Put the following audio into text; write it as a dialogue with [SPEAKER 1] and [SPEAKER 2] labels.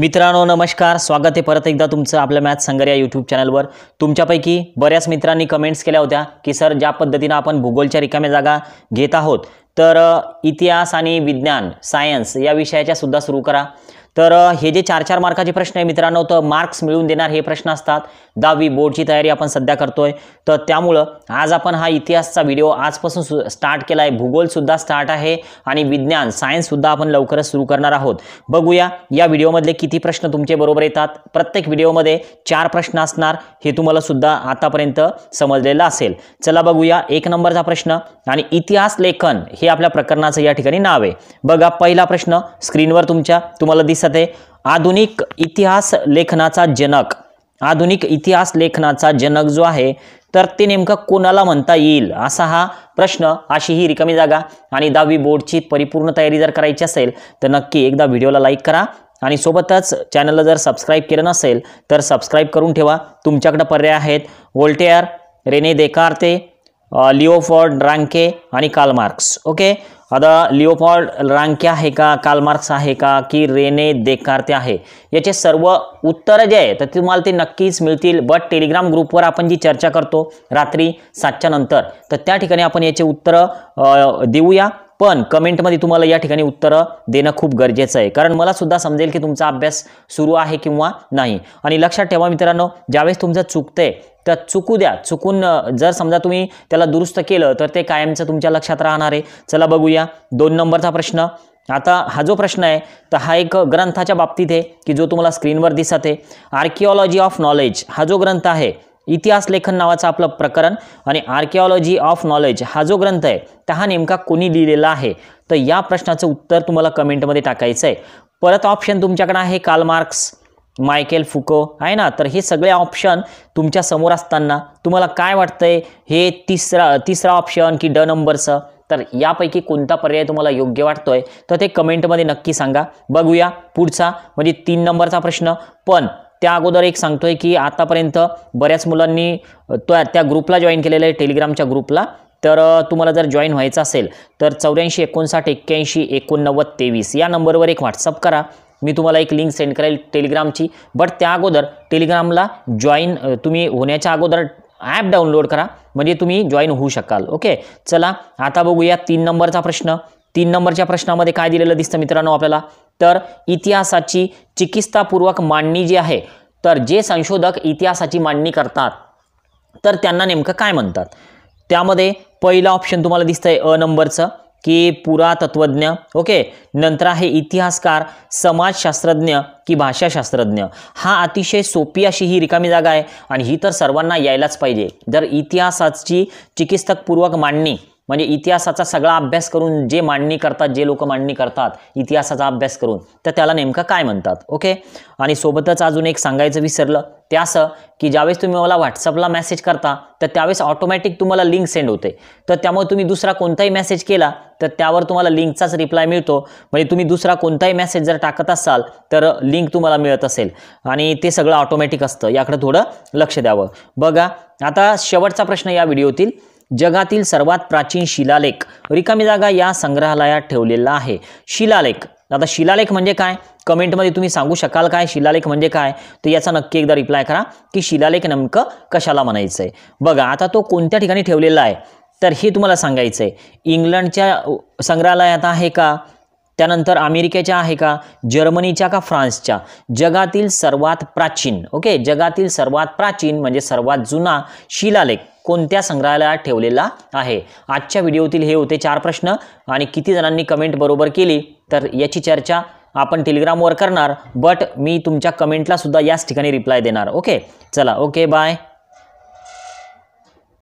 [SPEAKER 1] मित्रांनो नमस्कार स्वागत आहे परत एकदा तुमचं आपल्या मॅथ संगर या यूट्यूब चॅनलवर तुमच्यापैकी बऱ्याच मित्रांनी कमेंट्स केल्या होत्या की सर ज्या पद्धतीनं आपण भूगोलच्या रिकाम्या जागा घेत आहोत तर इतिहास आणि विज्ञान सायन्स या विषयाच्या सुद्धा सुरू करा तर हे जे चार चार मार्काचे प्रश्न आहे मित्रांनो तर मार्क्स मिळवून देणार हे प्रश्न असतात दहावी बोर्डची तयारी आपण सध्या करतोय तर त्यामुळं आज आपण हा इतिहासचा व्हिडिओ आजपासून सु स्टार्ट केला आहे भूगोलसुद्धा स्टार्ट आहे आणि विज्ञान सायन्ससुद्धा आपण लवकरच सुरू करणार आहोत बघूया या व्हिडिओमधले किती प्रश्न तुमचे बरोबर येतात प्रत्येक व्हिडिओमध्ये चार प्रश्न असणार हे तुम्हाला सुद्धा आतापर्यंत समजलेलं असेल चला बघूया एक नंबरचा प्रश्न आणि इतिहास लेखन हे आपल्या प्रकरणाचं या ठिकाणी नाव आहे बघा पहिला प्रश्न स्क्रीनवर तुमच्या तुम्हाला दिसत दिसत आधुनिक इतिहास लेखनाचा जनक आधुनिक इतिहास लेखनाचा जनक जो आहे तर ते नेमकं कोणाला म्हणता येईल असा हा प्रश्न अशी ही रिकामी जागा आणि दहावी बोर्डची परिपूर्ण तयारी जर करायची असेल तर नक्की एकदा व्हिडिओला लाईक करा आणि सोबतच चॅनलला जर सबस्क्राईब केलं नसेल तर सबस्क्राईब करून ठेवा तुमच्याकडे पर्याय आहेत वोल्टेअर रेने देकार्ते लिओफॉर्ड रांके आणि कालमार्क्स मार्क्स ओके आता लिओपॉल रांक्या आहे का कालमार्क्स आहे का की रेने देकार्ते आहे याचे सर्व उत्तरं जे आहे तर तुम्हाला ते नक्कीच मिळतील बट टेलिग्राम ग्रुपवर आपण जी चर्चा करतो रात्री सातच्या नंतर तर त्या ठिकाणी आपण याचे उत्तरं देऊया पण कमेंटमध्ये तुम्हाला या ठिकाणी उत्तरं देणं खूप गरजेचं आहे कारण मला सुद्धा समजेल की तुमचा अभ्यास सुरू आहे किंवा नाही आणि लक्षात ठेवा मित्रांनो ज्यावेळेस तुमचं चुकतंय तर चुकू द्या चुकून जर समजा तुम्ही त्याला दुरुस्त केलं तर ते कायमचं तुमच्या लक्षात राहणार आहे चला बघूया दोन नंबरचा प्रश्न आता हा जो प्रश्न आहे तर हा एक ग्रंथाच्या बाबतीत आहे की जो तुम्हाला स्क्रीनवर दिसत आहे आर्किओलॉजी ऑफ नॉलेज हा जो ग्रंथ आहे इतिहास लेखन नावाचा आपलं प्रकरण आणि आर्किओलॉजी ऑफ नॉलेज हा जो ग्रंथ आहे त्या हा नेमका कोणी लिहिलेला आहे तर या प्रश्नाचं उत्तर तुम्हाला कमेंटमध्ये टाकायचं आहे परत ऑप्शन तुमच्याकडं आहे काल मार्क्स मायकेल फुको आहे ना तर हे सगळे ऑप्शन तुमच्या समोर असताना तुम्हाला काय आहे हे तिसरा तिसरा ऑप्शन की ड नंबरचं तर यापैकी कोणता पर्याय तुम्हाला योग्य आहे तर ते कमेंटमध्ये नक्की सांगा बघूया पुढचा म्हणजे तीन नंबरचा प्रश्न पण त्या अगोदर एक सांगतोय की आतापर्यंत बऱ्याच मुलांनी त्या त्या ग्रुपला जॉईन केलेलं आहे टेलिग्रामच्या ग्रुपला तर तुम्हाला जर जॉईन व्हायचं असेल तर चौऱ्याऐंशी एकोणसाठ एक्क्याऐंशी एकोणनव्वद तेवीस या नंबरवर एक व्हॉट्सअप करा मी तुम्हाला एक लिंक सेंड करेल टेलिग्रामची बट त्या अगोदर टेलिग्रामला जॉईन तुम्ही होण्याच्या अगोदर ॲप डाउनलोड करा म्हणजे तुम्ही जॉईन होऊ शकाल ओके चला आता बघूया तीन नंबरचा प्रश्न तीन नंबरच्या प्रश्नामध्ये काय दिलेलं दिसतं मित्रांनो आपल्याला तर इतिहासाची चिकित्सापूर्वक मांडणी जी आहे तर जे संशोधक इतिहासाची मांडणी करतात तर त्यांना नेमकं काय म्हणतात त्यामध्ये पहिला ऑप्शन तुम्हाला आहे अ नंबरचं की पुरातत्वज्ञ ओके नंतर आहे इतिहासकार समाजशास्त्रज्ञ की भाषाशास्त्रज्ञ हा अतिशय सोपी अशी ही रिकामी जागा आहे आणि ही तर सर्वांना यायलाच पाहिजे जर इतिहासाची चिकित्सकपूर्वक मांडणी म्हणजे इतिहासाचा सगळा अभ्यास करून जे मांडणी करतात जे लोक मांडणी करतात इतिहासाचा अभ्यास करून तर त्याला नेमकं काय म्हणतात ओके आणि सोबतच अजून एक सांगायचं विसरलं ते असं की ज्यावेळेस तुम्ही मला व्हॉट्सअपला मेसेज करता तर त्यावेळेस ऑटोमॅटिक तुम्हाला लिंक सेंड होते तर त्यामुळे तुम्ही दुसरा कोणताही मेसेज केला तर त्यावर तुम्हाला लिंकचाच रिप्लाय मिळतो म्हणजे तुम्ही दुसरा कोणताही मेसेज जर टाकत असाल तर लिंक तुम्हाला मिळत असेल आणि ते सगळं ऑटोमॅटिक असतं याकडे थोडं लक्ष द्यावं बघा आता शेवटचा प्रश्न या व्हिडिओतील जगातील सर्वात प्राचीन शिलालेख रिकामी जागा या संग्रहालयात ठेवलेला आहे शिलालेख आता शिलालेख म्हणजे काय कमेंटमध्ये तुम्ही सांगू शकाल काय शिलालेख म्हणजे काय तर याचा नक्की एकदा रिप्लाय करा की शिलालेख नेमकं कशाला म्हणायचं आहे बघा आता तो कोणत्या ठिकाणी ठेवलेला आहे तर हे तुम्हाला सांगायचं आहे इंग्लंडच्या संग्रहालयात आहे का त्यानंतर अमेरिकेच्या आहे का जर्मनीच्या का फ्रान्सच्या जगातील सर्वात प्राचीन ओके जगातील सर्वात प्राचीन म्हणजे सर्वात जुना शिलालेख कोणत्या संग्रहालयात ठेवलेला आहे आजच्या व्हिडिओतील हे होते चार प्रश्न आणि किती जणांनी कमेंट बरोबर केली तर याची चर्चा आपण टेलिग्रामवर करणार बट मी तुमच्या कमेंटलासुद्धा याच ठिकाणी रिप्लाय देणार ओके चला ओके बाय